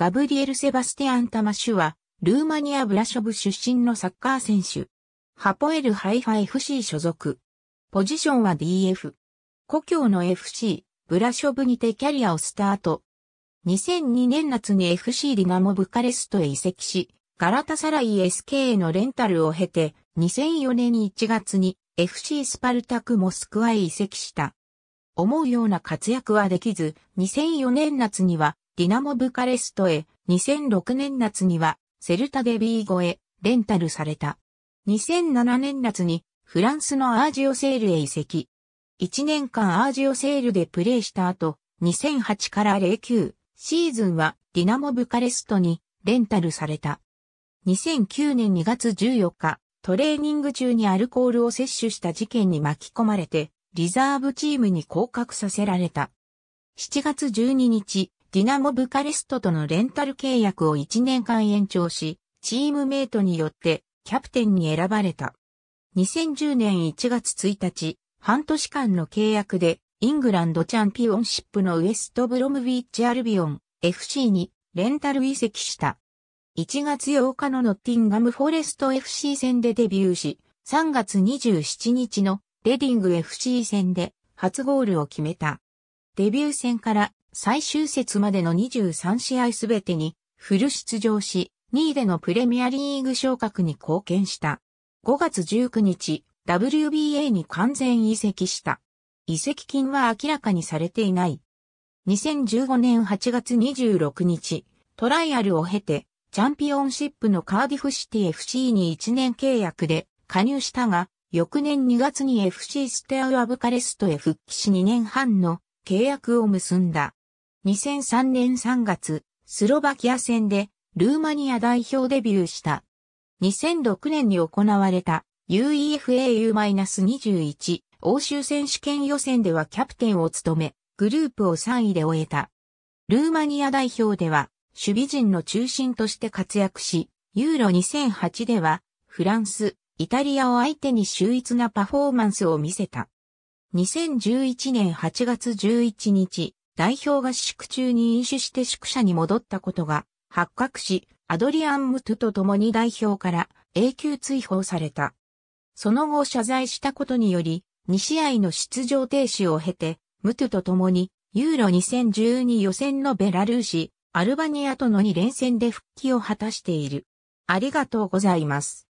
ガブリエル・セバスティアン・タマシュは、ルーマニア・ブラショブ出身のサッカー選手。ハポエル・ハイファ FC 所属。ポジションは DF。故郷の FC、ブラショブにてキャリアをスタート。2002年夏に FC ディナモ・ブカレストへ移籍し、ガラタサライ SK へのレンタルを経て、2004年1月に FC スパルタクモスクワへ移籍した。思うような活躍はできず、2004年夏にはディナモ・ブカレストへ、2006年夏には、セルタ・デビーゴへ、レンタルされた。2007年夏に、フランスのアージオセールへ移籍。1年間アージオセールでプレーした後、2008から09シーズンはディナモ・ブカレストにレンタルされた。2009年2月14日、トレーニング中にアルコールを摂取した事件に巻き込まれて、リザーブチームに降格させられた。7月12日、ディナモ・ブカレストとのレンタル契約を1年間延長し、チームメイトによってキャプテンに選ばれた。2010年1月1日、半年間の契約で、イングランドチャンピオンシップのウエストブロムビーチアルビオン FC にレンタル移籍した。1月8日のノッティンガムフォレスト FC 戦でデビューし、3月27日のレディング FC 戦で初ゴールを決めた。デビュー戦から最終節までの23試合すべてにフル出場し、2位でのプレミアリーグ昇格に貢献した。5月19日、WBA に完全移籍した。移籍金は明らかにされていない。2015年8月26日、トライアルを経て、チャンピオンシップのカーディフシティ FC に1年契約で加入したが、翌年2月に FC ステアウアブカレストへ復帰し2年半の契約を結んだ。2003年3月、スロバキア戦でルーマニア代表デビューした。2006年に行われた UEFAU-21 欧州選手権予選ではキャプテンを務め、グループを3位で終えた。ルーマニア代表では守備陣の中心として活躍し、ユーロ2008ではフランス、イタリアを相手に秀逸なパフォーマンスを見せた。2011年8月11日、代表合宿中に飲酒して宿舎に戻ったことが発覚し、アドリアン・ムトゥと共に代表から永久追放された。その後謝罪したことにより、2試合の出場停止を経て、ムトゥと共にユーロ2012予選のベラルーシ、アルバニアとの2連戦で復帰を果たしている。ありがとうございます。